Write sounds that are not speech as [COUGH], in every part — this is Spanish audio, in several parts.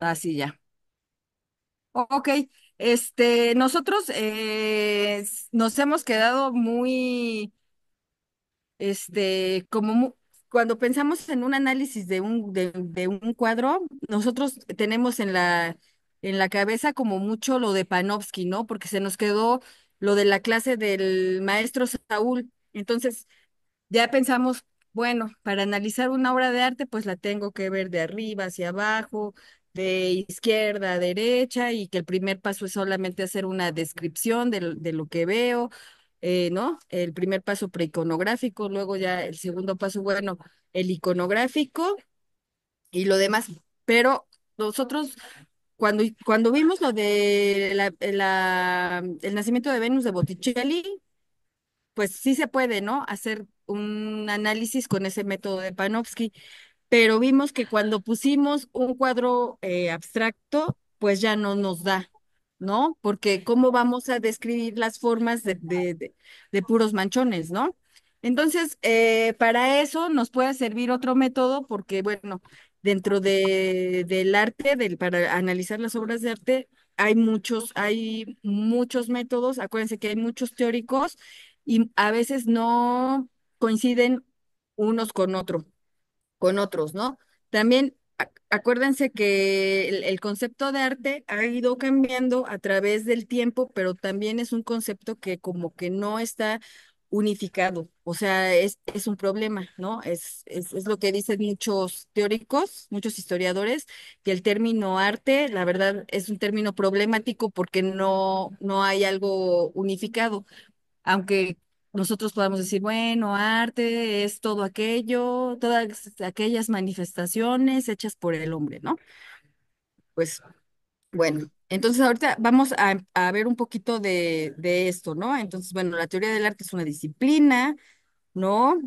Así ya. Ok, este, nosotros eh, nos hemos quedado muy, este, como cuando pensamos en un análisis de un, de, un cuadro, nosotros tenemos en la, en la cabeza como mucho lo de Panofsky, ¿no? Porque se nos quedó lo de la clase del maestro Saúl. Entonces, ya pensamos, bueno, para analizar una obra de arte, pues la tengo que ver de arriba hacia abajo, de izquierda a derecha y que el primer paso es solamente hacer una descripción de, lo que veo, eh, ¿no? El primer paso preiconográfico, luego ya el segundo paso, bueno, el iconográfico y lo demás. Pero nosotros, cuando, cuando vimos lo de la, el nacimiento de Venus de Botticelli, pues sí se puede, ¿no? Hacer un análisis con ese método de Panofsky, pero vimos que cuando pusimos un cuadro eh, abstracto, pues ya no nos da, ¿no? Porque cómo vamos a describir las formas de, de, puros manchones, ¿no? Entonces, eh, para eso nos puede servir otro método, porque bueno, dentro de, del arte, del, para analizar las obras de arte, hay muchos, hay muchos métodos, acuérdense que hay muchos teóricos y a veces no coinciden unos con otros con otros, ¿no? También acuérdense que el, concepto de arte ha ido cambiando a través del tiempo, pero también es un concepto que como que no está unificado, o sea, es, es un problema, ¿no? Es, es, lo que dicen muchos teóricos, muchos historiadores, que el término arte, la verdad, es un término problemático porque no, no hay algo unificado, aunque nosotros podemos decir, bueno, arte es todo aquello, todas aquellas manifestaciones hechas por el hombre, ¿no? Pues bueno, entonces ahorita vamos a, ver un poquito de, de, esto, ¿no? Entonces, bueno, la teoría del arte es una disciplina, ¿no?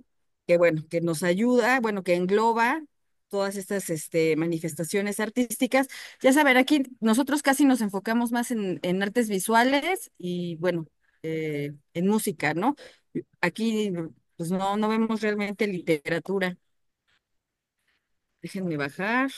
Que bueno, que nos ayuda, bueno, que engloba todas estas este, manifestaciones artísticas. Ya saben, aquí nosotros casi nos enfocamos más en, en artes visuales y bueno, eh, en música, ¿no? Aquí pues no, no vemos realmente literatura. Déjenme bajar.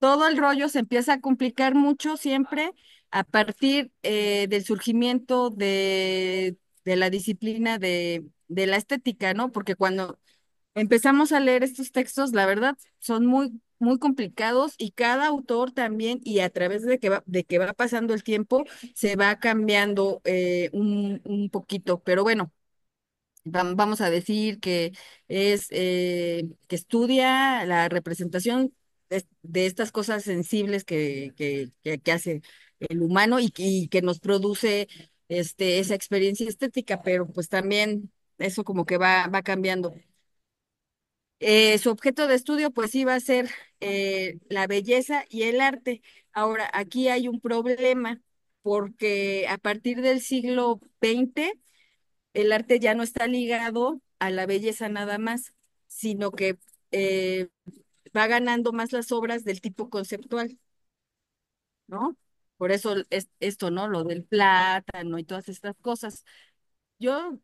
Todo el rollo se empieza a complicar mucho siempre a partir eh, del surgimiento de, la disciplina de, de la estética, ¿no? Porque cuando empezamos a leer estos textos, la verdad, son muy muy complicados y cada autor también, y a través de que va, de que va pasando el tiempo, se va cambiando eh, un, poquito. Pero bueno, vamos a decir que es eh, que estudia la representación de, estas cosas sensibles que, que, hace el humano y, que nos produce este, esa experiencia estética, pero pues también eso como que va, va cambiando. Eh, su objeto de estudio, pues iba a ser eh, la belleza y el arte. Ahora, aquí hay un problema porque a partir del siglo XX el arte ya no está ligado a la belleza nada más, sino que eh, va ganando más las obras del tipo conceptual, ¿no? Por eso esto, ¿no? Lo del plátano y todas estas cosas. Yo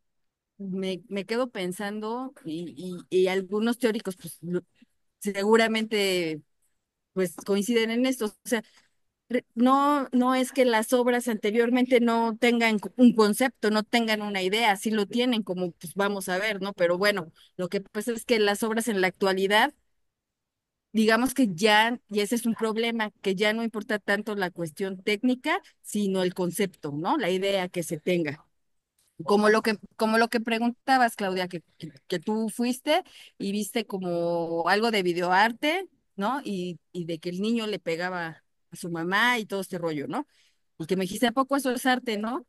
me, quedo pensando y, y algunos teóricos pues, seguramente pues coinciden en esto. O sea, no, no es que las obras anteriormente no tengan un concepto, no tengan una idea, sí lo tienen, como pues vamos a ver, ¿no? Pero bueno, lo que pasa es que las obras en la actualidad, digamos que ya, y ese es un problema, que ya no importa tanto la cuestión técnica, sino el concepto, ¿no? La idea que se tenga como lo que, como lo que preguntabas, Claudia, que, que, tú fuiste y viste como algo de videoarte, ¿no? Y, y, de que el niño le pegaba a su mamá y todo este rollo, ¿no? Y que me dijiste, ¿a poco eso es arte, no?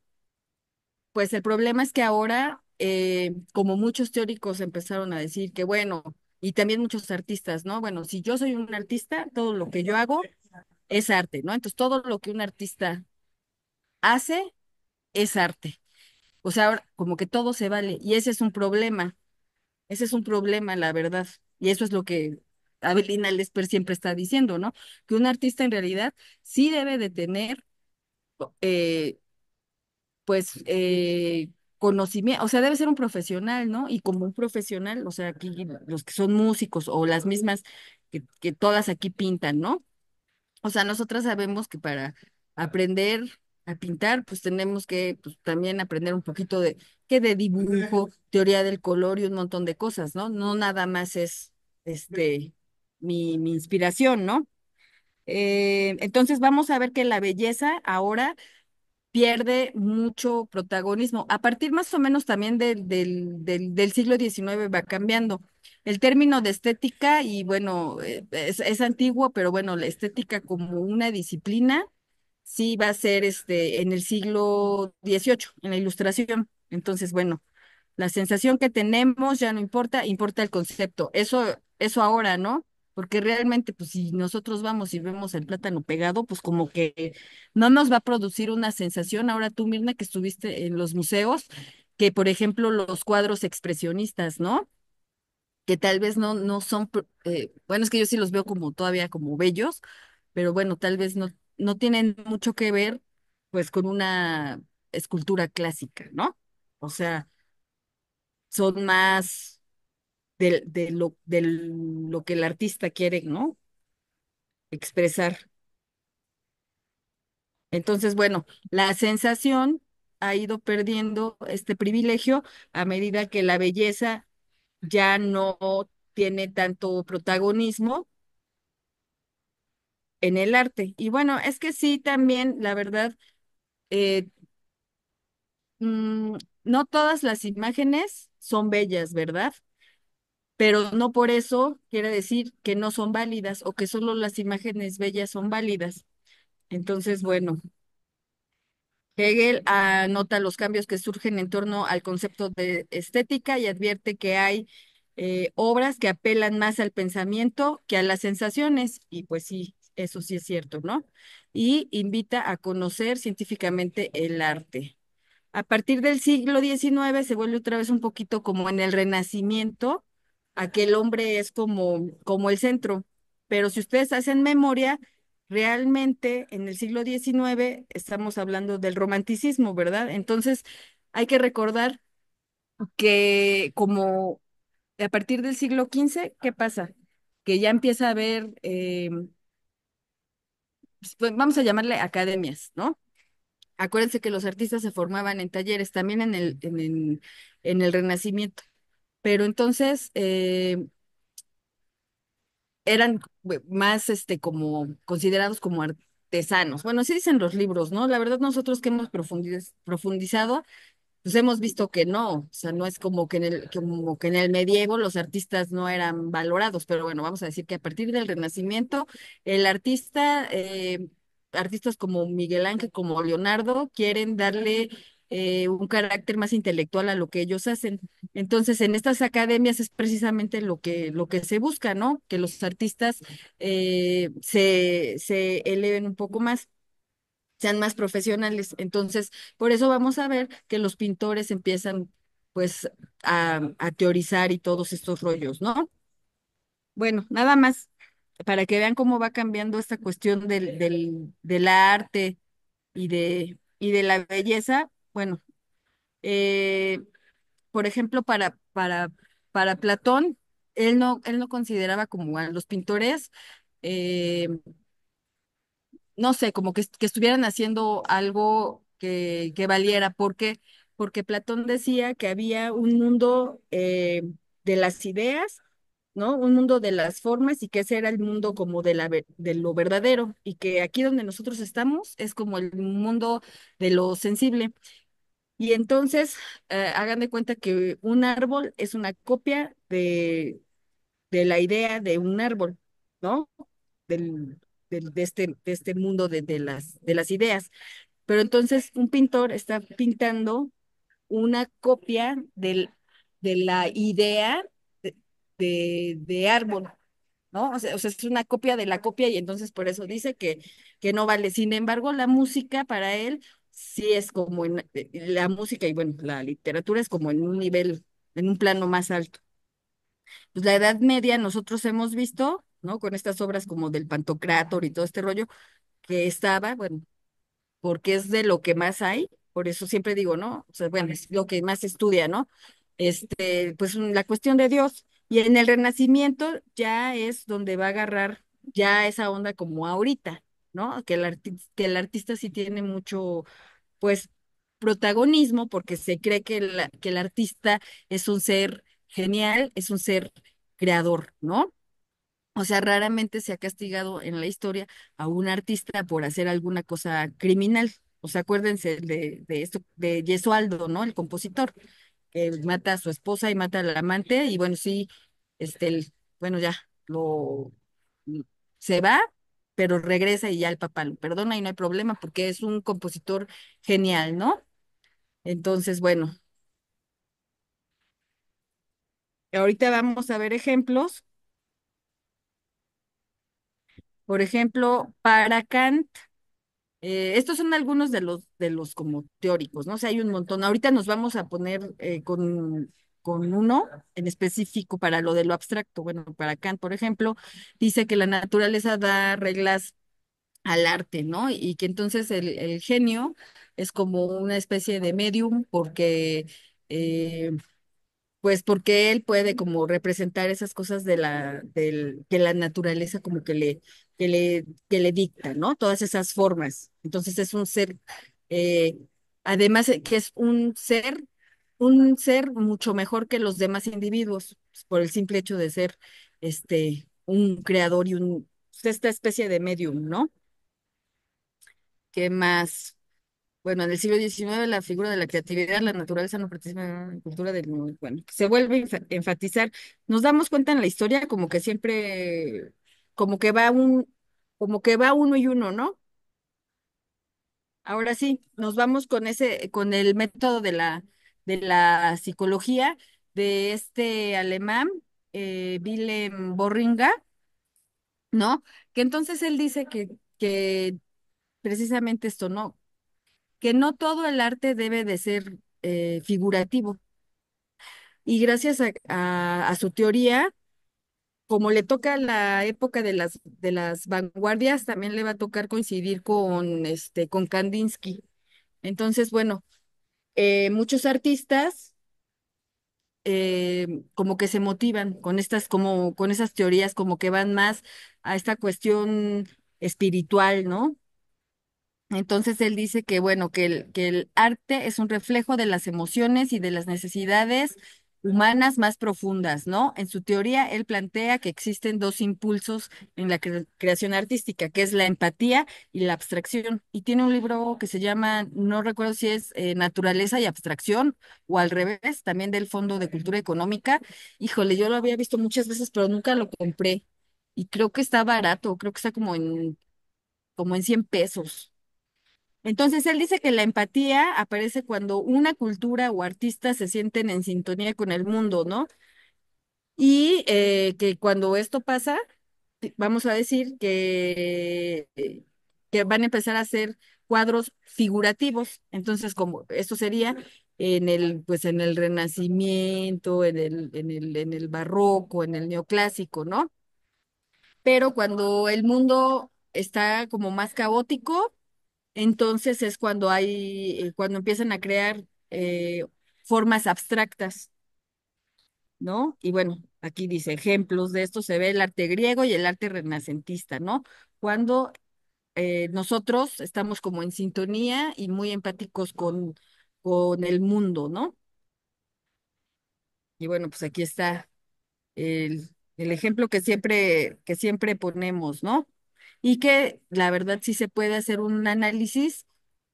Pues el problema es que ahora, eh, como muchos teóricos empezaron a decir que, bueno, y también muchos artistas, ¿no? Bueno, si yo soy un artista, todo lo que yo hago es arte, ¿no? Entonces, todo lo que un artista hace es arte. O sea, ahora como que todo se vale y ese es un problema, ese es un problema, la verdad. Y eso es lo que Abelina Lesper siempre está diciendo, ¿no? Que un artista en realidad sí debe de tener, eh, pues, eh, conocimiento, o sea, debe ser un profesional, ¿no? Y como un profesional, o sea, aquí los que son músicos o las mismas que, que todas aquí pintan, ¿no? O sea, nosotras sabemos que para aprender a pintar, pues tenemos que pues, también aprender un poquito de qué de dibujo, [LAUGHS] teoría del color y un montón de cosas, ¿no? No nada más es este mi, mi inspiración, ¿no? Eh, entonces vamos a ver que la belleza ahora pierde mucho protagonismo. A partir más o menos también del siglo XIX va cambiando. El término de estética, y bueno, eh, es antiguo, pero bueno, la estética como una disciplina sí va a ser este, en el siglo XVIII, en la ilustración. Entonces, bueno, la sensación que tenemos ya no importa, importa el concepto. Eso, eso ahora, ¿no? Porque realmente, pues si nosotros vamos y vemos el plátano pegado, pues como que no nos va a producir una sensación. Ahora tú, Mirna, que estuviste en los museos, que por ejemplo los cuadros expresionistas, ¿no? Que tal vez no, no son, eh, bueno, es que yo sí los veo como todavía como bellos, pero bueno, tal vez no no tienen mucho que ver pues con una escultura clásica, ¿no? O sea, son más de, lo, lo que el artista quiere, ¿no? Expresar. Entonces, bueno, la sensación ha ido perdiendo este privilegio a medida que la belleza ya no tiene tanto protagonismo en el arte. Y bueno, es que sí, también, la verdad, eh, mm, no todas las imágenes son bellas, ¿verdad? Pero no por eso quiere decir que no son válidas o que solo las imágenes bellas son válidas. Entonces, bueno, Hegel anota los cambios que surgen en torno al concepto de estética y advierte que hay eh, obras que apelan más al pensamiento que a las sensaciones. Y pues sí, eso sí es cierto, ¿no? Y invita a conocer científicamente el arte. A partir del siglo XIX se vuelve otra vez un poquito como en el Renacimiento, aquel hombre es como, como el centro. Pero si ustedes hacen memoria, realmente en el siglo XIX estamos hablando del romanticismo, ¿verdad? Entonces hay que recordar que como a partir del siglo XV, ¿qué pasa? Que ya empieza a haber eh, pues, pues, vamos a llamarle academias, ¿no? Acuérdense que los artistas se formaban en talleres, también en el, en, el Renacimiento. Pero entonces eh, eran más este, como considerados como artesanos. Bueno, así dicen los libros, ¿no? La verdad, nosotros que hemos profundizado, pues hemos visto que no, o sea, no es como que en el, que en el medievo los artistas no eran valorados, pero bueno, vamos a decir que a partir del Renacimiento, el artista, eh, artistas como Miguel Ángel, como Leonardo, quieren darle eh, un carácter más intelectual a lo que ellos hacen. Entonces, en estas academias es precisamente lo que, lo que se busca, ¿no? Que los artistas eh, se, se eleven un poco más sean más profesionales. Entonces, por eso vamos a ver que los pintores empiezan pues a, teorizar y todos estos rollos, ¿no? Bueno, nada más para que vean cómo va cambiando esta cuestión del, arte y de, y de la belleza. Bueno, eh, por ejemplo, para, Platón, él no, él no consideraba como a los pintores eh, no sé, como que, que estuvieran haciendo algo que, que valiera. ¿Por qué? Porque Platón decía que había un mundo eh, de las ideas, ¿no? Un mundo de las formas y que ese era el mundo como de, la, de lo verdadero y que aquí donde nosotros estamos es como el mundo de lo sensible. Y entonces, eh, hagan de cuenta que un árbol es una copia de, de la idea de un árbol, ¿no? Del, de, este, de este mundo de, las, de las ideas. Pero entonces un pintor está pintando una copia del, de la idea de, de, árbol, ¿no? O sea, o sea, es una copia de la copia y entonces por eso dice que, que no vale. Sin embargo, la música para él sí es como en, eh, la música y bueno, la literatura es como en un nivel, en un plano más alto. Pues la Edad Media nosotros hemos visto ¿no? Con estas obras como del Pantocrátor y todo este rollo que estaba, bueno, porque es de lo que más hay, por eso siempre digo, ¿no? O sea, bueno, es lo que más estudia, ¿no? Este, pues mm, la cuestión de Dios. Y en el Renacimiento ya es donde va a agarrar ya esa onda como ahorita, ¿no? Que el, el artista sí tiene mucho, pues, protagonismo porque se cree que, que el artista es un ser genial, es un ser creador, ¿no? O sea, raramente se ha castigado en la historia a un artista por hacer alguna cosa criminal. O sea, acuérdense de, esto, de Yesualdo, ¿no? El compositor, que mata a su esposa y mata al amante, y bueno, sí, este, bueno, ya, lo se va, pero regresa y ya el papá lo perdona y no hay problema, porque es un compositor genial, ¿no? Entonces, bueno, ahorita vamos a ver ejemplos por ejemplo, para Kant, eh, estos son algunos de los, de los como teóricos, ¿no? O sea, hay un montón. Ahorita nos vamos a poner eh, con, con uno en específico para lo de lo abstracto. Bueno, para Kant, por ejemplo, dice que la naturaleza da reglas al arte, ¿no? Y que entonces el, genio es como una especie de medium porque... Eh, pues porque él puede como representar esas cosas de la, del, que la naturaleza como que le, que le, que le dicta, ¿no? Todas esas formas. Entonces es un ser, eh, además que es un ser, un ser mucho mejor que los demás individuos, pues, por el simple hecho de ser este, un creador y un, pues, esta especie de medium, ¿no? ¿Qué más? Bueno, en el siglo XIX la figura de la creatividad, la naturaleza no participa en la cultura del mundo. Bueno, se vuelve a enfatizar. Nos damos cuenta en la historia como que siempre como que va un, como que va uno y uno, ¿no? Ahora sí, nos vamos con ese, con el método de la, de la psicología de este alemán, eh, Willem Borringa, ¿no? Que entonces él dice que, precisamente esto no, que no todo el arte debe de ser eh, figurativo. Y gracias a su teoría, como le toca la época de las, de las vanguardias, también le va a tocar coincidir con, este, con Kandinsky. Entonces, bueno, eh, muchos artistas eh, como que se motivan con estas, como, con esas teorías, como que van más a esta cuestión espiritual, ¿no? Entonces él dice que, bueno, que el, que el arte es un reflejo de las emociones y de las necesidades humanas más profundas, ¿no? En su teoría, él plantea que existen dos impulsos en la creación artística, que es la empatía y la abstracción. Y tiene un libro que se llama, no recuerdo si es eh, Naturaleza y Abstracción o al revés, también del Fondo de Cultura Económica. Híjole, yo lo había visto muchas veces, pero nunca lo compré. Y creo que está barato, creo que está como en, como en 100 pesos. Entonces, él dice que la empatía aparece cuando una cultura o artista se sienten en sintonía con el mundo, ¿no? Y eh, que cuando esto pasa, vamos a decir que, eh, que van a empezar a hacer cuadros figurativos. Entonces, como esto sería en el, pues en el Renacimiento, en el, en el, en el barroco, en el neoclásico, ¿no? Pero cuando el mundo está como más caótico, entonces es cuando hay, eh, cuando empiezan a crear eh, formas abstractas, ¿no? Y bueno, aquí dice ejemplos de esto se ve el arte griego y el arte renacentista, ¿no? Cuando eh, nosotros estamos como en sintonía y muy empáticos con, con el mundo, ¿no? Y bueno, pues aquí está el, el ejemplo que siempre, que siempre ponemos, ¿no? y que la verdad sí se puede hacer un análisis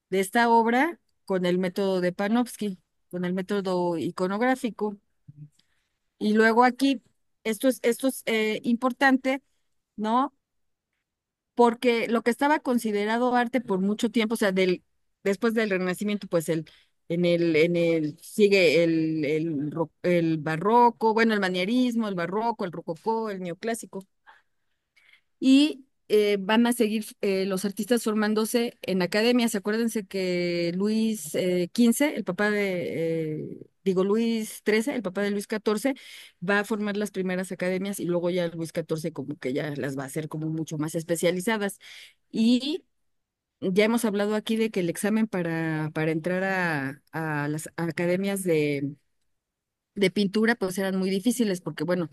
de esta obra con el método de Panofsky, con el método iconográfico. Y luego aquí, esto es, esto es eh, importante, ¿no? Porque lo que estaba considerado arte por mucho tiempo, o sea, del, después del Renacimiento, pues el, en el, en el, sigue el, el, el barroco, bueno, el manierismo, el barroco, el rococó, el neoclásico. Y eh, van a seguir eh, los artistas formándose en academias. Acuérdense que Luis XV, eh, el papá de, digo, Luis XIII, el papá de Luis XIV, va a formar las primeras academias y luego ya Luis XIV como que ya las va a hacer como mucho más especializadas. Y ya hemos hablado aquí de que el examen para, para entrar a, las academias de, de pintura pues eran muy difíciles porque bueno,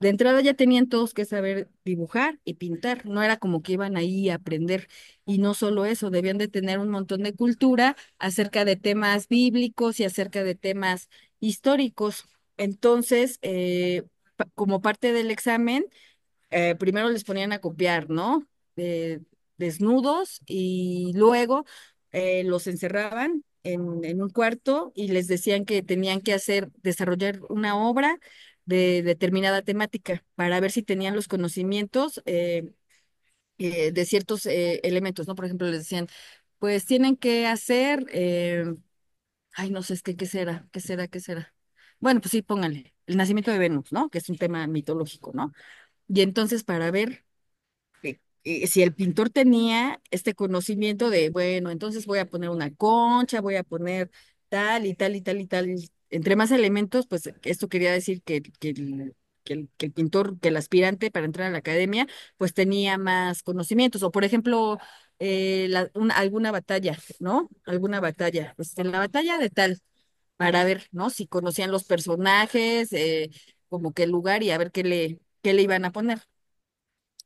de entrada ya tenían todos que saber dibujar y pintar, no era como que iban ahí a aprender. Y no solo eso, debían de tener un montón de cultura acerca de temas bíblicos y acerca de temas históricos. Entonces, eh, como parte del examen, eh, primero les ponían a copiar, ¿no? Eh, desnudos y luego los encerraban en, en, un cuarto y les decían que tenían que hacer, desarrollar una obra de determinada temática para ver si tenían los conocimientos eh, eh, de ciertos eh, elementos, ¿no? Por ejemplo, les decían, pues tienen que hacer, ay, no sé, es que, ¿qué será? ¿Qué será? ¿Qué será? Bueno, pues sí, pónganle, el nacimiento de Venus, ¿no? Que es un tema mitológico, ¿no? Y entonces para ver si el pintor tenía este conocimiento de, bueno, entonces voy a poner una concha, voy a poner tal y tal y tal y tal entre más elementos, pues eh, esto quería decir que, el, pintor, que el aspirante para entrar a la academia, pues tenía más conocimientos. O por ejemplo, eh, alguna batalla, ¿no? Alguna batalla. Pues en la batalla de tal, para ver, ¿no? Si conocían los personajes, eh, como qué lugar y a ver qué le, qué le iban a poner.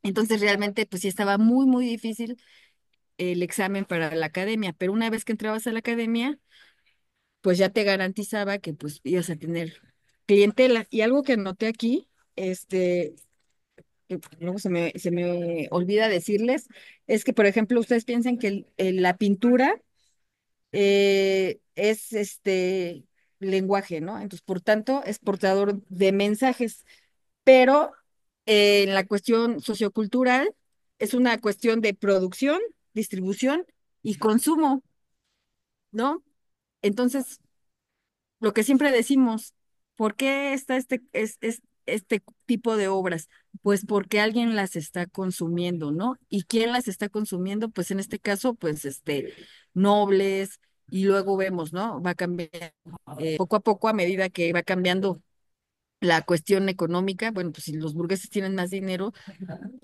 Entonces realmente, pues sí estaba muy, muy difícil el examen para la academia, pero una vez que entrabas a la academia, pues ya te garantizaba que pues ibas a tener clientela. Y algo que noté aquí, este, que luego se me, olvida decirles, es que, por ejemplo, ustedes piensan que la pintura eh, es este lenguaje, ¿no? Entonces, por tanto, es portador de mensajes, pero eh, en la cuestión sociocultural es una cuestión de producción, distribución y consumo, ¿no? Entonces, lo que siempre decimos, ¿por qué está este, es, este tipo de obras? Pues porque alguien las está consumiendo, ¿no? ¿Y quién las está consumiendo? Pues en este caso, pues este, nobles, y luego vemos, ¿no? Va cambiando eh, poco a poco a medida que va cambiando la cuestión económica, bueno, pues si los burgueses tienen más dinero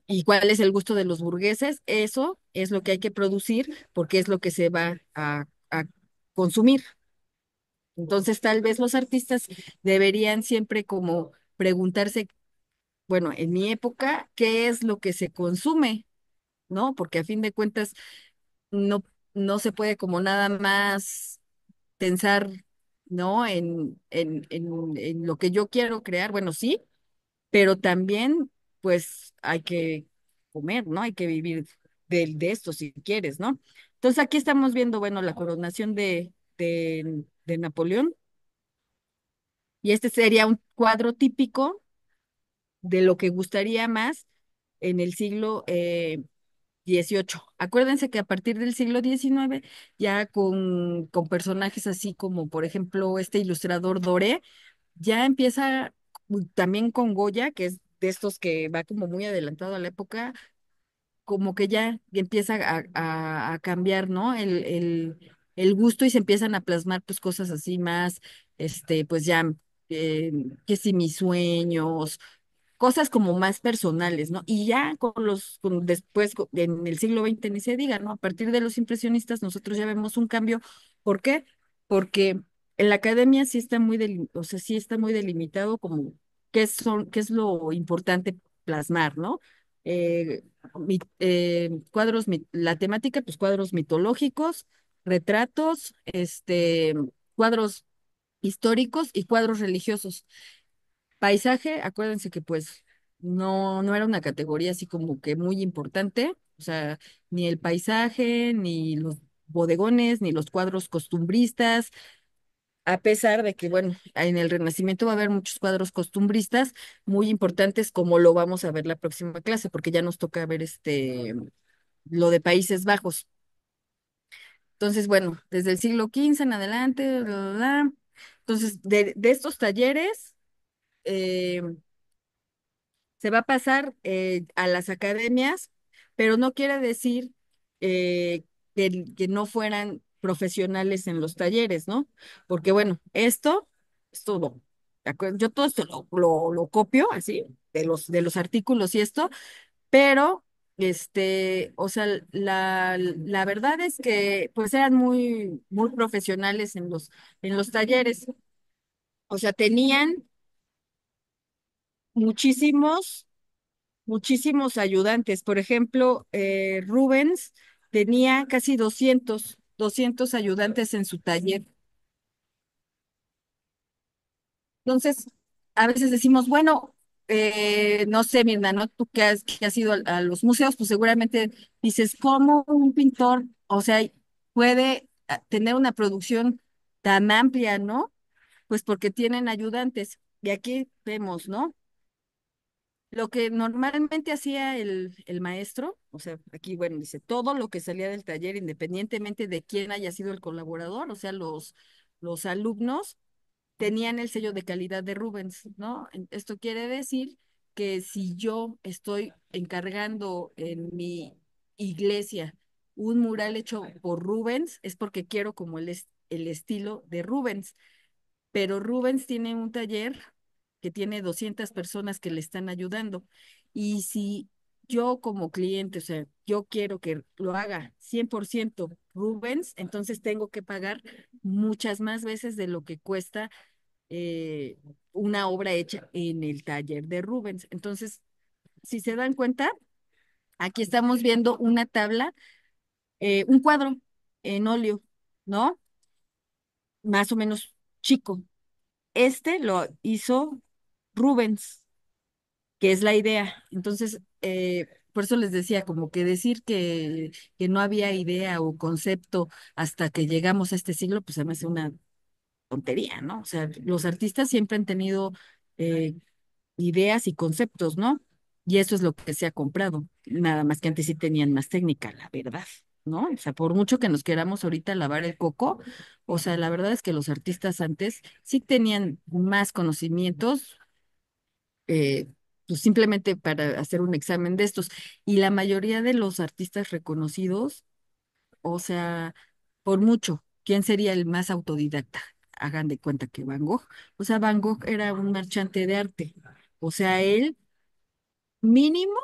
y cuál es el gusto de los burgueses, eso es lo que hay que producir porque es lo que se va a consumir. Entonces, tal vez los artistas deberían siempre como preguntarse, bueno, en mi época, ¿qué es lo que se consume? ¿No? Porque a fin de cuentas, no, no se puede como nada más pensar, ¿no? En, en, en, lo que yo quiero crear, bueno, sí, pero también, pues, hay que comer, ¿no? Hay que vivir de, de esto si quieres, ¿no? Entonces aquí estamos viendo, bueno, la coronación de, Napoleón. Y este sería un cuadro típico de lo que gustaría más en el siglo XVIII. Eh, Acuérdense que a partir del siglo XIX, ya con, con personajes así como, por ejemplo, este ilustrador Doré, ya empieza también con Goya, que es de estos que va como muy adelantado a la época, como que ya empieza a, cambiar, ¿no? El, el, gusto y se empiezan a plasmar pues cosas así más, este, pues ya, qué eh, que si mis sueños, cosas como más personales, ¿no? Y ya con los, después, en el siglo XX ni se diga, ¿no? A partir de los impresionistas nosotros ya vemos un cambio. ¿Por qué? Porque en la academia sí está muy, o sea, sí está muy delimitado como qué son, qué es lo importante plasmar, ¿no? Eh, eh, cuadros, la temática, pues cuadros mitológicos, retratos, este, cuadros históricos y cuadros religiosos. Paisaje, acuérdense que pues no, no era una categoría así como que muy importante, o sea, ni el paisaje, ni los bodegones, ni los cuadros costumbristas, a pesar de que, bueno, en el Renacimiento va a haber muchos cuadros costumbristas muy importantes, como lo vamos a ver la próxima clase, porque ya nos toca ver este lo de Países Bajos. Entonces, bueno, desde el siglo XV en adelante, entonces, de, estos talleres eh, se va a pasar eh, a las academias, pero no quiere decir eh, que, que no fueran profesionales en los talleres, ¿no? Porque bueno, esto todo. Yo todo esto lo, copio así de los, de los artículos y esto, pero este, o sea, la, la, verdad es que pues eran muy, muy profesionales en los, en los talleres. O sea, tenían muchísimos, muchísimos ayudantes. Por ejemplo, eh, Rubens tenía casi 200 200 ayudantes en su taller. Entonces, a veces decimos, bueno, eh, no sé, Mirna, ¿no? Tú que has, ido a, a, los museos, pues seguramente dices, ¿cómo un pintor, o sea, puede ah, tener una producción tan amplia, ¿no? Pues porque tienen ayudantes. Y aquí vemos, ¿no? Lo que normalmente hacía el, maestro, o sea, aquí, bueno, dice, todo lo que salía del taller, independientemente de quién haya sido el colaborador, o sea, los, los alumnos tenían el sello de calidad de Rubens, ¿no? Esto quiere decir que si yo estoy encargando en mi iglesia un mural hecho por Rubens, es porque quiero como el, el estilo de Rubens. Pero Rubens tiene un taller que tiene 200 personas que le están ayudando. Y si yo como cliente, o sea, yo quiero que lo haga 100% Rubens, entonces tengo que pagar muchas más veces de lo que cuesta eh, una obra hecha en el taller de Rubens. Entonces, si se dan cuenta, aquí estamos viendo una tabla, eh, un cuadro en óleo, ¿no? Más o menos chico. Este lo hizo Rubens, que es la idea. Entonces, eh, por eso les decía, como que decir que, que no había idea o concepto hasta que llegamos a este siglo, pues se me hace una tontería, ¿no? O sea, los artistas siempre han tenido eh, ideas y conceptos, ¿no? Y eso es lo que se ha comprado. Nada más que antes sí tenían más técnica, la verdad, ¿no? O sea, por mucho que nos queramos ahorita lavar el coco, o sea, la verdad es que los artistas antes sí tenían más conocimientos, eh, pues simplemente para hacer un examen de estos. Y la mayoría de los artistas reconocidos, o sea, por mucho, ¿quién sería el más autodidacta? Hagan de cuenta que Van Gogh. O sea, Van Gogh era un marchante de arte. O sea, él mínimo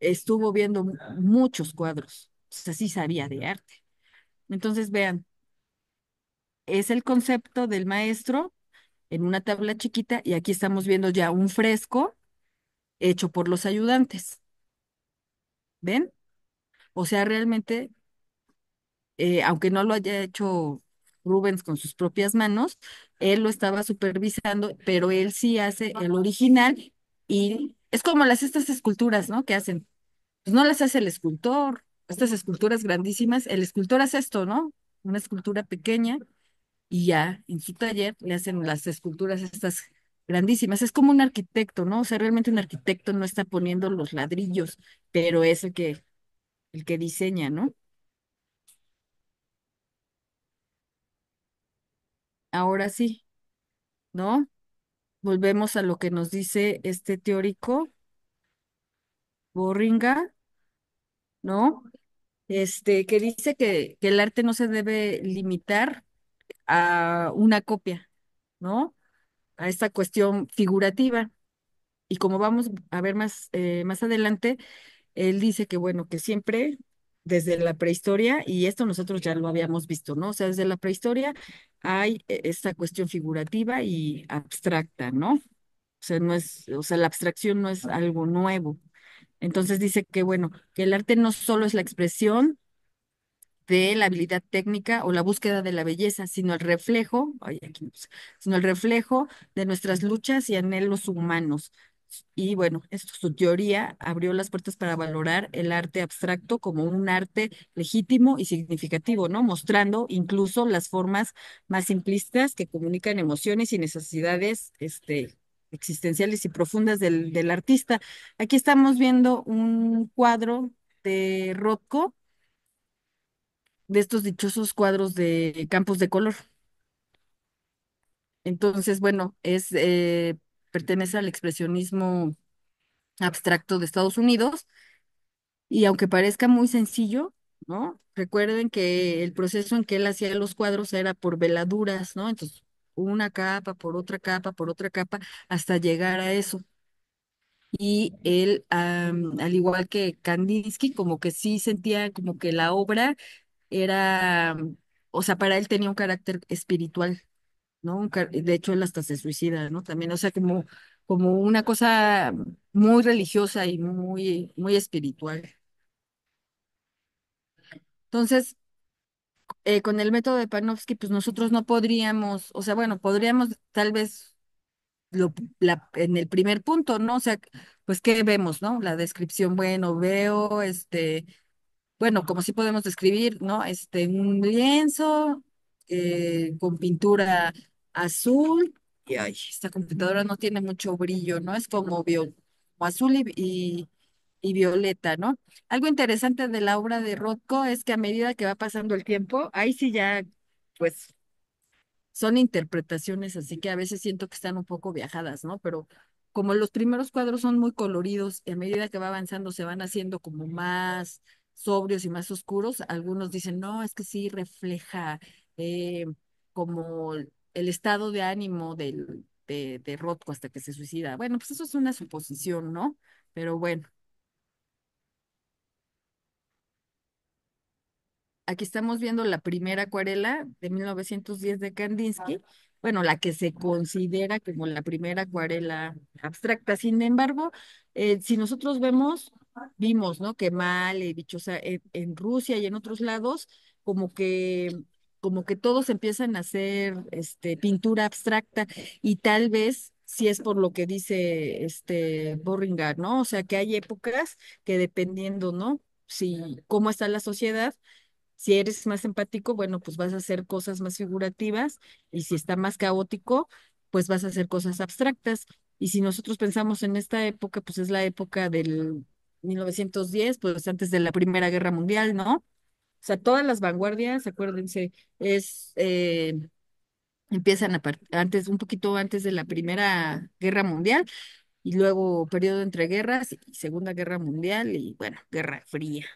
estuvo viendo muchos cuadros. O sea, sí sabía de arte. Entonces, vean, es el concepto del maestro en una tabla chiquita y aquí estamos viendo ya un fresco hecho por los ayudantes. ¿Ven? O sea, realmente, eh, aunque no lo haya hecho Rubens con sus propias manos, él lo estaba supervisando, pero él sí hace el original y es como las estas esculturas, ¿no? Que hacen. Pues no las hace el escultor, estas esculturas grandísimas, el escultor hace esto, ¿no? Una escultura pequeña y ya en su taller le hacen las esculturas estas grandísimas. Es como un arquitecto, ¿no? O sea, realmente un arquitecto no está poniendo los ladrillos, pero es el que, el que diseña, ¿no? Ahora sí, ¿no? Volvemos a lo que nos dice este teórico, Borringa, ¿no? Este, que dice que, que el arte no se debe limitar a una copia, ¿no? A esta cuestión figurativa. Y como vamos a ver más, eh, más adelante, él dice que, bueno, que siempre desde la prehistoria, y esto nosotros ya lo habíamos visto, ¿no? O sea, desde la prehistoria hay e, esta cuestión figurativa y abstracta, ¿no? O sea, no es, o sea, la abstracción no es algo nuevo. Entonces dice que, bueno, que el arte no solo es la expresión de la habilidad técnica o la búsqueda de la belleza, sino el reflejo, sino el reflejo de nuestras luchas y anhelos humanos. Y bueno, su teoría abrió las puertas para valorar el arte abstracto como un arte legítimo y significativo, ¿no? Mostrando incluso las formas más simplistas que comunican emociones y necesidades este, existenciales y profundas del, artista. Aquí estamos viendo un cuadro de Rothko de estos dichosos cuadros de campos de color. Entonces, bueno, es eh, pertenece al expresionismo abstracto de Estados Unidos y aunque parezca muy sencillo, ¿no? Recuerden que el proceso en que él hacía los cuadros era por veladuras, ¿no? Entonces, una capa, por otra capa, por otra capa, hasta llegar a eso. Y él, al igual que Kandinsky, como que sí sentía como que la obra era, mm, o sea, para él tenía un carácter espiritual, ¿no? de hecho, él hasta se suicida, ¿no? También, o sea, como, como una cosa muy religiosa y muy, muy espiritual. Entonces, eh, con el método de Panofsky, pues nosotros no podríamos, o sea, bueno, podríamos tal vez lo, la, en el primer punto, ¿no? O sea, pues, ¿qué vemos, no? La descripción, bueno, veo este bueno, como sí podemos describir, ¿no? Este, un lienzo eh, con pintura azul. Y ay, esta computadora no tiene mucho brillo, ¿no? Es como, azul y, violeta, ¿no? Algo interesante de la obra de Rothko es que a medida que va pasando el tiempo, ahí sí ya, pues, son interpretaciones, así que a veces siento que están un poco viajadas, ¿no? Pero como los primeros cuadros son muy coloridos, y a medida que va avanzando se van haciendo como más, sobrios y más oscuros, algunos dicen, no, es que sí refleja eh, como el estado de ánimo del, de, de Rothko hasta que se suicida. Bueno, pues eso es una suposición, ¿no? Pero bueno. Aquí estamos viendo la primera acuarela de 1910 de Kandinsky, bueno, la que se considera como la primera acuarela abstracta. Sin embargo, eh, si nosotros vemos vimos, ¿no? Que mal, y eh, dichosa, en Rusia y en otros lados, como que como que todos empiezan a hacer este pintura abstracta y tal vez si es por lo que dice este ¿no? O sea, que hay épocas que dependiendo, ¿no? Si cómo está la sociedad, si eres más empático, bueno, pues vas a hacer cosas más figurativas y si está más caótico, pues vas a hacer cosas abstractas. Y si nosotros pensamos en esta época, pues es la época del, 1910, pues antes de la Primera Guerra Mundial, ¿no? O sea, todas las vanguardias, acuérdense, es, eh, empiezan a antes, un poquito antes de la Primera Guerra Mundial y luego periodo entre guerras y Segunda Guerra Mundial y bueno, Guerra Fría.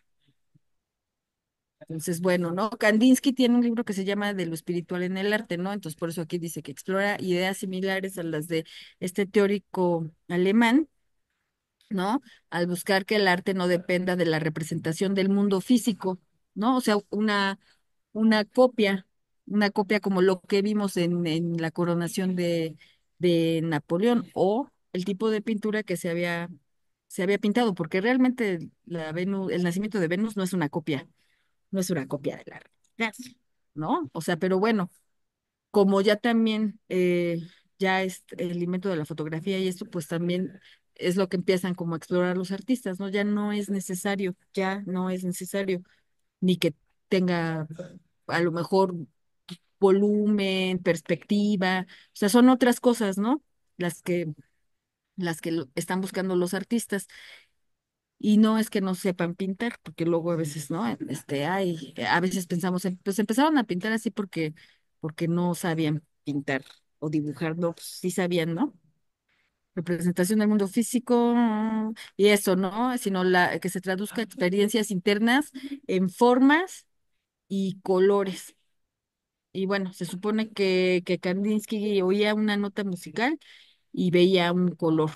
Entonces, bueno, ¿no? Kandinsky tiene un libro que se llama De lo espiritual en el arte, ¿no? Entonces, por eso aquí dice que explora ideas similares a las de este teórico alemán ¿no? Al buscar que el arte no dependa de la representación del mundo físico, ¿no? O sea, una, una copia, una copia como lo que vimos en, en la coronación de, de Napoleón o el tipo de pintura que se había, se había pintado, porque realmente el nacimiento de Venus no es una copia, no es una copia del arte, ¿no? O sea, pero bueno, como ya también eh, ya es el invento de la fotografía y esto, pues también es lo que empiezan como a explorar los artistas, ¿no? Ya no es necesario, ya no es necesario, ni que tenga a lo mejor volumen, perspectiva, o sea, son otras cosas, ¿no? Las que, las que están buscando los artistas. Y no es que no sepan pintar, porque luego a veces, ¿no? Este, hay, a veces pensamos, pues empezaron a pintar así porque, porque no sabían pintar o dibujar, no, pues, sí sabían, ¿no? representación del mundo físico y eso, ¿no? Sino la que se traduzca experiencias internas en formas y colores. Y bueno, se supone que, que Kandinsky oía una nota musical y veía un color,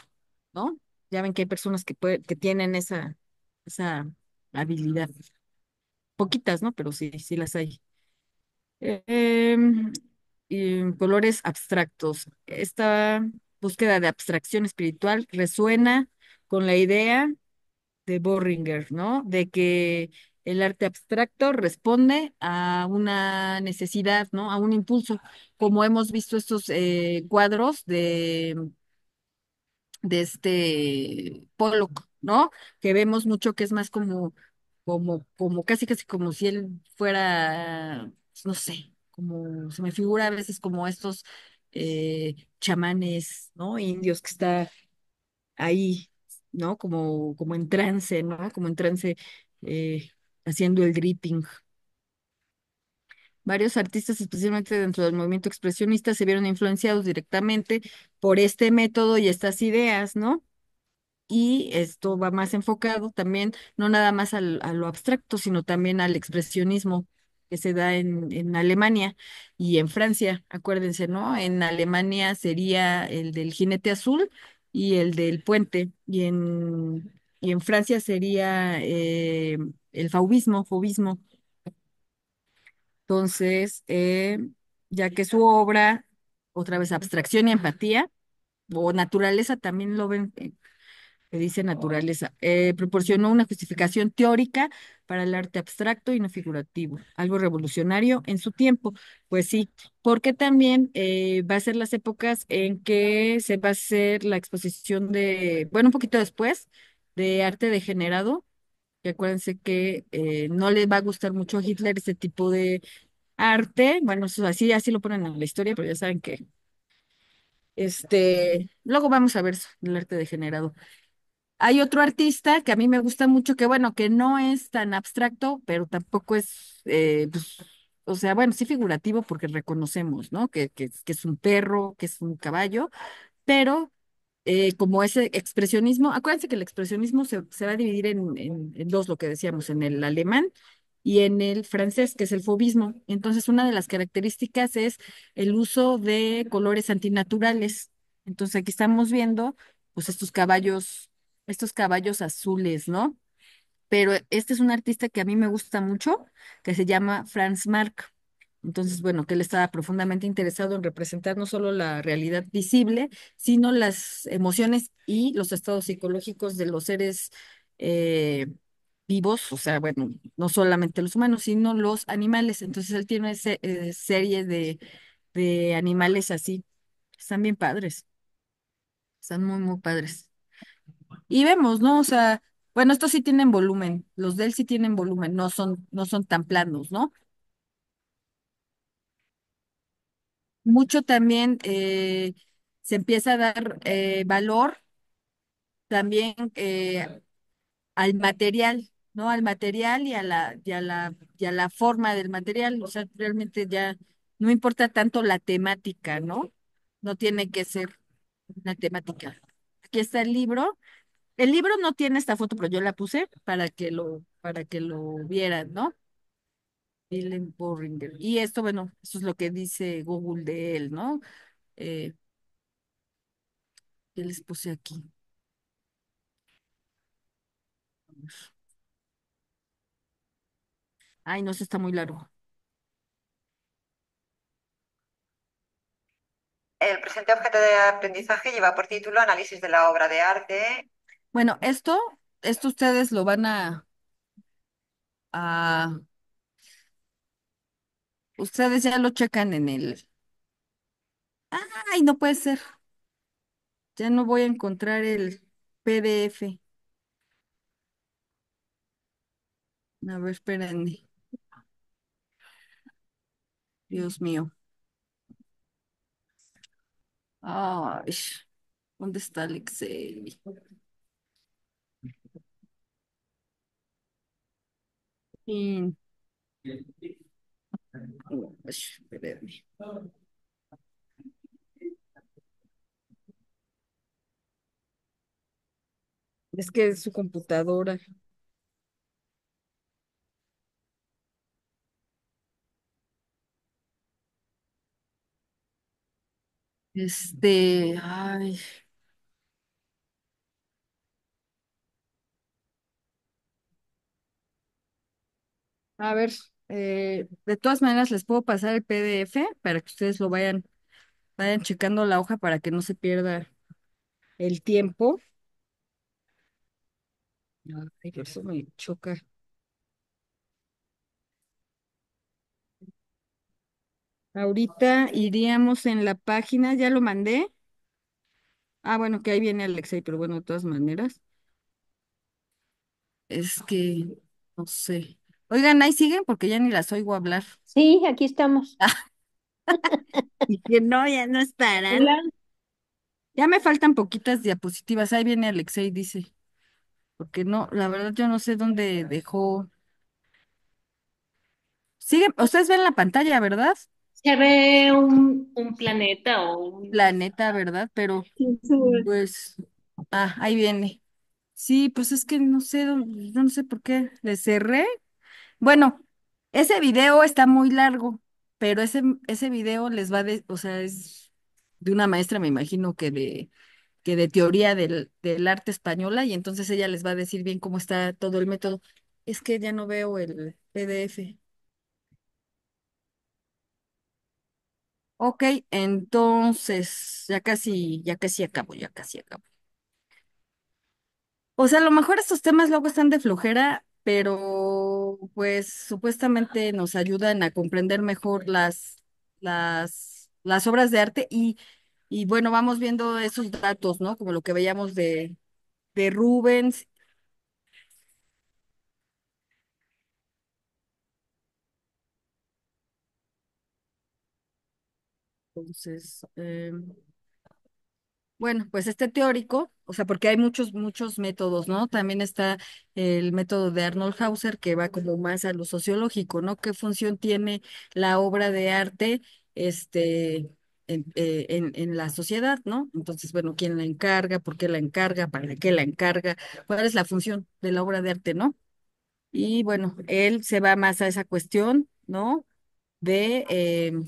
¿no? Ya ven que hay personas que, que tienen esa, esa habilidad. Poquitas, ¿no? Pero sí, sí las hay. Em, colores abstractos. Esta búsqueda de abstracción espiritual, resuena con la idea de Borringer, ¿no? De que el arte abstracto responde a una necesidad, ¿no? A un impulso, como hemos visto estos eh, cuadros de, de este Pollock, ¿no? Que vemos mucho que es más como, como, como casi casi como si él fuera, no sé, como se me figura a veces como estos eh, chamanes, ¿no? Indios que está ahí, ¿no? Como, como en trance, ¿no? Como en trance eh, haciendo el gripping. Varios artistas, especialmente dentro del movimiento expresionista, se vieron influenciados directamente por este método y estas ideas, ¿no? y esto va más enfocado también, no nada más al, a lo abstracto, sino también al expresionismo que se da en, en Alemania y en Francia, acuérdense, ¿no? En Alemania sería el del jinete azul y el del puente, y en, Francia sería eh, el faubismo, faubismo. Entonces, eh, ya que su obra, otra vez abstracción y empatía, o naturaleza también lo ven eh, que dice oh. naturaleza. Eh, proporcionó una justificación teórica para el arte abstracto y no figurativo, algo revolucionario en su tiempo. Pues sí, porque también eh, va a ser las épocas en que se va a hacer la exposición de, bueno, un poquito después, de arte degenerado, acuérdense que eh, no le va a gustar mucho a Hitler ese tipo de arte, bueno, eso así, así lo ponen en la historia, pero ya saben que... Este, luego vamos a ver el arte degenerado. Hay otro artista que a mí me gusta mucho, que bueno, que no es tan abstracto, pero tampoco es, eh, pues, o sea, bueno, sí figurativo porque reconocemos, ¿no? Que, que, es un perro, que es un caballo, pero eh, como ese expresionismo, acuérdense que el expresionismo se, va a dividir en, en, dos, lo que decíamos, en el alemán y en el francés, que es el fobismo. Entonces, una de las características es el uso de colores antinaturales. Entonces, aquí estamos viendo, pues, estos caballos estos caballos azules, ¿no? Pero este es un artista que a mí me gusta mucho, que se llama Franz Marc. Entonces, bueno, que él estaba profundamente interesado en representar no solo la realidad visible, sino las emociones y los estados psicológicos de los seres eh, vivos, o sea, bueno, no solamente los humanos, sino los animales. Entonces, él tiene esa eh, serie de, de animales así. Están bien padres, están muy, muy padres. Y vemos, ¿no? O sea, bueno, estos sí tienen volumen, los de él sí tienen volumen, no son, no son tan planos, ¿no? Mucho también eh, se empieza a dar eh, valor también eh, al material, ¿no? Al material y a la, y a la, y a la forma del material. O sea, realmente ya no importa tanto la temática, ¿no? No tiene que ser una temática. Aquí está el libro. El libro no tiene esta foto, pero yo la puse para que lo, para que lo vieran, ¿no? Y esto, bueno, eso es lo que dice Google de él, ¿no? Eh, ¿Qué les puse aquí? Ay, no, se está muy largo. El presente objeto de aprendizaje lleva por título Análisis de la obra de arte bueno, esto, esto ustedes lo van a, a, ustedes ya lo checan en el, ay, no puede ser, ya no voy a encontrar el PDF. A ver, espérenme. Dios mío. Ay, ¿dónde está el Excel? Es que su computadora. Este, ay. A ver, eh, de todas maneras les puedo pasar el PDF para que ustedes lo vayan, vayan checando la hoja para que no se pierda el tiempo. Ay, eso me choca. Ahorita iríamos en la página, ya lo mandé. Ah, bueno, que ahí viene Excel, pero bueno, de todas maneras. Es que, no sé. Oigan, ahí siguen porque ya ni las oigo hablar. Sí, aquí estamos. Ah. [LAUGHS] Y que no, ya no para nada. Ya me faltan poquitas diapositivas. Ahí viene Alexei, dice. Porque no, la verdad yo no sé dónde dejó. Siguen, ustedes ven la pantalla, ¿verdad? Se ve un, planeta o un... Planeta, ¿verdad? Pero pues, ah, ahí viene. Sí, pues es que no sé, no sé por qué. Le cerré bueno, ese video está muy largo, pero ese, ese video les va de, o sea, es de una maestra, me imagino que de, que de teoría del, del arte española, y entonces ella les va a decir bien cómo está todo el método. Es que ya no veo el PDF. Ok, entonces ya casi, ya casi acabo, ya casi acabo. O sea, a lo mejor estos temas luego están de flojera pero pues supuestamente nos ayudan a comprender mejor las, las, las obras de arte y, bueno, vamos viendo esos datos, ¿no? Como lo que veíamos de, de Rubens. Entonces, eh... Bueno, pues este teórico, o sea, porque hay muchos, muchos métodos, ¿no? También está el método de Arnold Hauser, que va como más a lo sociológico, ¿no? ¿Qué función tiene la obra de arte, este, eh, en, en, la sociedad, ¿no? Entonces, bueno, ¿quién la encarga? ¿Por qué la encarga? ¿Para qué la encarga? ¿Cuál es la función de la obra de arte, ¿no? Y bueno, él se va más a esa cuestión, ¿no? De... Em,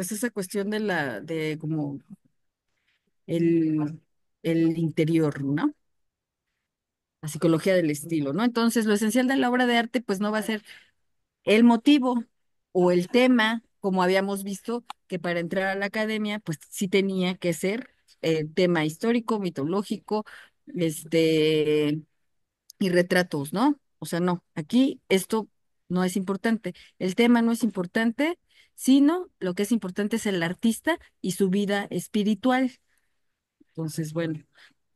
pues esa cuestión de la, de como el, el interior, ¿no? La psicología del estilo, ¿no? Entonces, lo esencial de la obra de arte, pues no va a ser el motivo o el tema, como habíamos visto, que para entrar a la academia, pues sí tenía que ser el tema histórico, mitológico, este, y retratos, ¿no? O sea, no, aquí esto no es importante. El tema no es importante, sino lo que es importante es el artista y su vida espiritual. Entonces, bueno,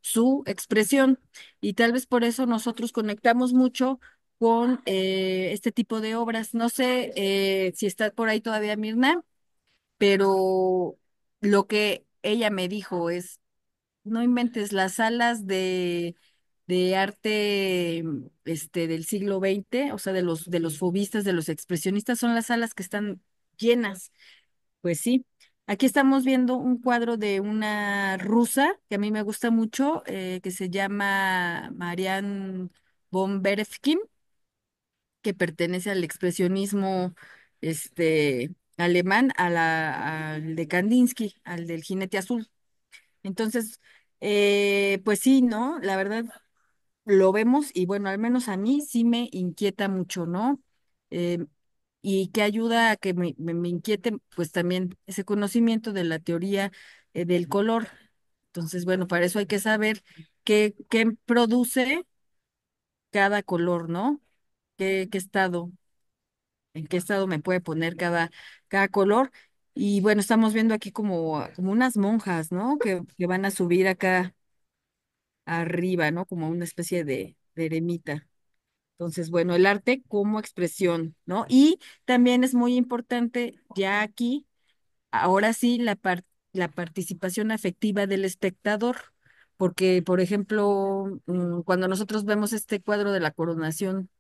su expresión. Y tal vez por eso nosotros conectamos mucho con eh, este tipo de obras. No sé eh, si está por ahí todavía Mirna, pero lo que ella me dijo es, no inventes las salas de, arte este, del siglo XX, o sea, de los, de los fobistas, de los expresionistas, son las salas que están llenas. Pues sí. Aquí estamos viendo un cuadro de una rusa que a mí me gusta mucho, eh, que se llama Marianne von Berefkin, que pertenece al expresionismo este, alemán, a la, al de Kandinsky, al del jinete azul. Entonces, eh, pues sí, ¿no? La verdad, lo vemos y bueno, al menos a mí sí me inquieta mucho, ¿no? Eh, y que ayuda a que me, inquiete pues también ese conocimiento de la teoría eh, del color. Entonces, bueno, para eso hay que saber qué, qué produce cada color, ¿no? ¿Qué, qué estado, en qué estado me puede poner cada, cada color. Y bueno, estamos viendo aquí como, como unas monjas, ¿no? Que, que van a subir acá arriba, ¿no? Como una especie de, de eremita. Entonces, bueno, el arte como expresión, ¿no? Y también es muy importante ya aquí, ahora sí, la, par la participación afectiva del espectador, porque, por ejemplo, mm, cuando nosotros vemos este cuadro de la coronación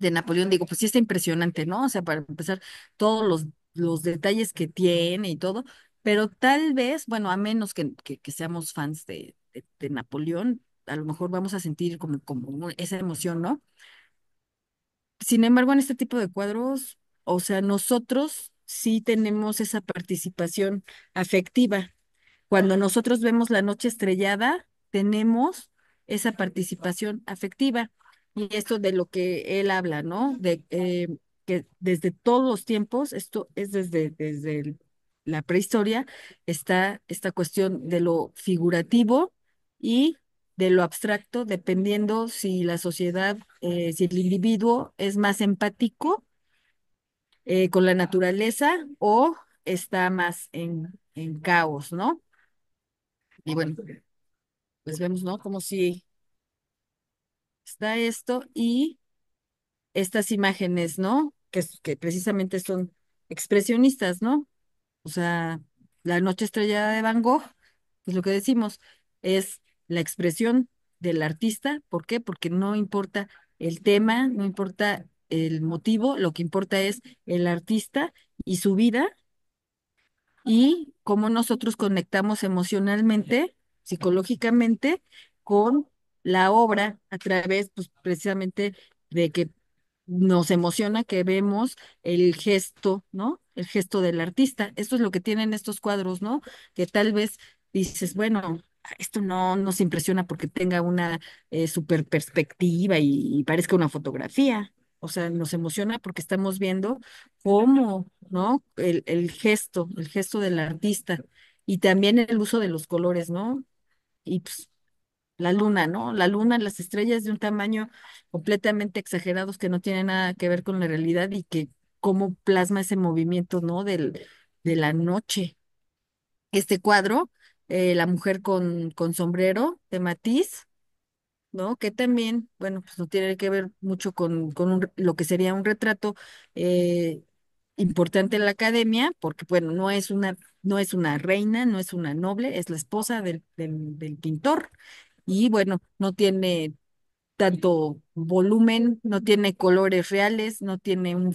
de Napoleón, digo, pues sí está impresionante, ¿no? O sea, para empezar, todos los, los detalles que tiene y todo, pero tal vez, bueno, a menos que, que, seamos fans de, de, Napoleón, a lo mejor vamos a sentir como esa emoción, ¿no? Sin embargo, en este tipo de cuadros, o sea, nosotros sí tenemos esa participación afectiva. Cuando nosotros vemos la noche estrellada, tenemos esa participación afectiva. Y esto de lo que él habla, ¿no? De eh, que desde todos los tiempos, esto es desde, desde la prehistoria, está esta cuestión de lo figurativo y de lo abstracto, dependiendo si la sociedad, eh, si el individuo es más empático eh, con la naturaleza o está más en, en caos, ¿no? Y bueno, pues vemos, ¿no? Como si está esto y estas imágenes, ¿no? Que, que precisamente son expresionistas, ¿no? O sea, la noche estrellada de Van Gogh, es pues lo que decimos es la expresión del artista. ¿Por qué? Porque no importa el tema, no importa el motivo, lo que importa es el artista y su vida y cómo nosotros conectamos emocionalmente, psicológicamente con la obra a través pues, precisamente de que nos emociona que vemos el gesto, ¿no? El gesto del artista. Esto es lo que tienen estos cuadros, ¿no? Que tal vez dices, bueno, esto no nos impresiona porque tenga una eh, super perspectiva y, parezca una fotografía. O sea, nos emociona porque estamos viendo cómo, ¿no? El, gesto, el gesto del artista y también el uso de los colores, ¿no? Y pues, la luna, ¿no? La luna, las estrellas de un tamaño completamente exagerados que no tienen nada que ver con la realidad y que cómo plasma ese movimiento, ¿no? Del, de la noche. Este cuadro eh, la mujer con, con sombrero de matiz, ¿no? Que también, bueno, pues no tiene que ver mucho con, con lo que sería un retrato eh, importante en la academia, porque bueno, no es una, no es una reina, no es una noble, es la esposa del, del, pintor. Y bueno, no tiene tanto volumen, no tiene colores reales, no tiene un,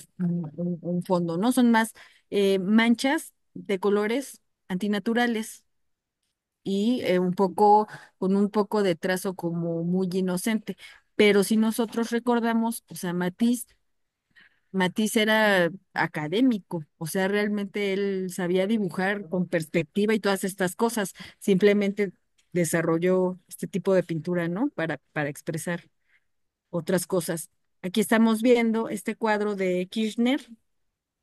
fondo, ¿no? Son más eh, manchas de colores antinaturales y eh, un poco, con un poco de trazo como muy inocente. Pero si nosotros recordamos, o sea, Matisse, Matisse era académico, o sea, realmente él sabía dibujar con perspectiva y todas estas cosas, simplemente desarrolló este tipo de pintura, ¿no? Para, para expresar otras cosas. Aquí estamos viendo este cuadro de Kirchner.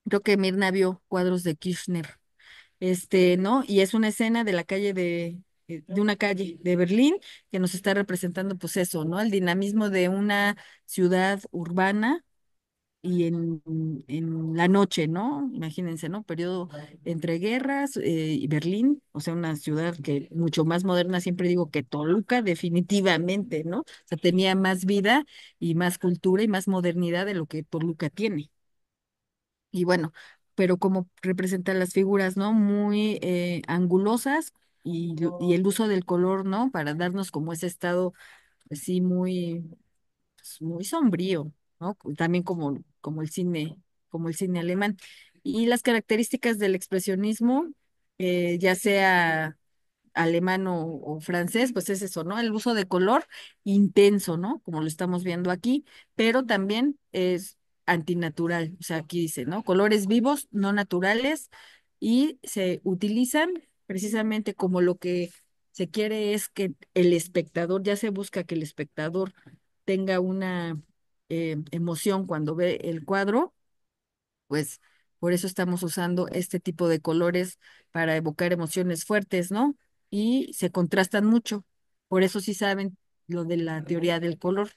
Creo que Mirna vio cuadros de Kirchner este, ¿no? Y es una escena de la calle de, eh, de una calle de Berlín que nos está representando, pues eso, ¿no? El dinamismo de una ciudad urbana y en, la noche, ¿no? Imagínense, ¿no? Periodo entre guerras eh, y Berlín, o sea, una ciudad que mucho más moderna, siempre digo que Toluca, definitivamente, ¿no? O sea, tenía más vida y más cultura y más modernidad de lo que Toluca tiene. Y bueno, pero como representan las figuras, ¿no? Muy eh, angulosas y, el uso del color, ¿no? Para darnos como ese estado así pues muy, pues muy sombrío, ¿no? También como, como el cine, como el cine alemán. Y las características del expresionismo, eh, ya sea alemán o, francés, pues es eso, ¿no? El uso de color intenso, ¿no? Como lo estamos viendo aquí, pero también es antinatural. O sea, aquí dice, ¿no? Colores vivos, no naturales, y se utilizan precisamente como lo que se quiere es que el espectador, ya se busca que el espectador tenga una eh, emoción cuando ve el cuadro, pues por eso estamos usando este tipo de colores para evocar emociones fuertes, ¿no? Y se contrastan mucho. Por eso sí saben lo de la teoría del color.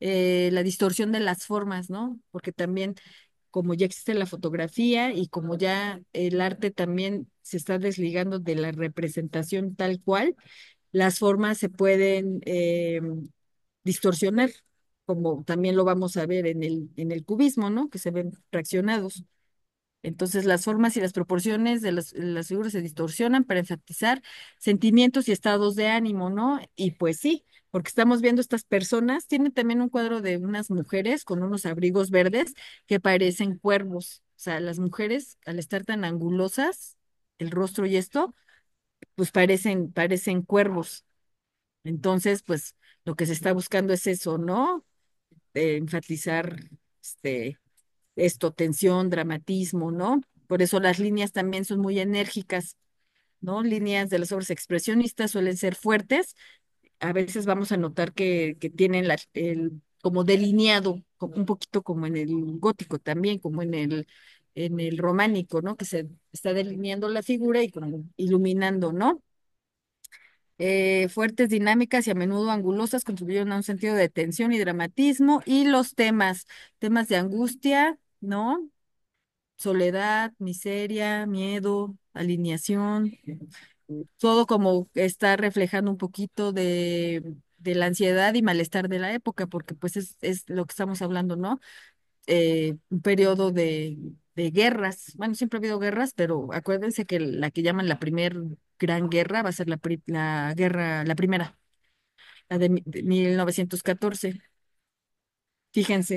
Eh, la distorsión de las formas, ¿no? Porque también como ya existe la fotografía y como ya el arte también se está desligando de la representación tal cual, las formas se pueden eh, distorsionar, como también lo vamos a ver en el, en el cubismo, ¿no? Que se ven fraccionados. Entonces las formas y las proporciones de las figuras se distorsionan para enfatizar sentimientos y estados de ánimo, ¿no? Y pues sí, porque estamos viendo estas personas, tiene también un cuadro de unas mujeres con unos abrigos verdes que parecen cuervos. O sea, las mujeres, al estar tan angulosas, el rostro y esto, pues parecen, parecen cuervos. Entonces, pues lo que se está buscando es eso, ¿no? Eh, enfatizar este, esto, tensión, dramatismo, ¿no? Por eso las líneas también son muy enérgicas, ¿no? Líneas de las obras expresionistas suelen ser fuertes, a veces vamos a notar que, que tienen el, como delineado, un poquito como en el gótico también, como en el, en el románico, ¿no? Que se está delineando la figura y iluminando, ¿no? Eh, fuertes, dinámicas y a menudo angulosas contribuyeron a un sentido de tensión y dramatismo y los temas, temas de angustia, ¿no? Soledad, miseria, miedo, alineación, todo como está reflejando un poquito de, la ansiedad y malestar de la época, porque pues es, es lo que estamos hablando, ¿no? Eh, un periodo de, guerras. Bueno, siempre ha habido guerras, pero acuérdense que la que llaman la primera gran guerra va a ser la, la guerra, la primera, la de 1914. Fíjense.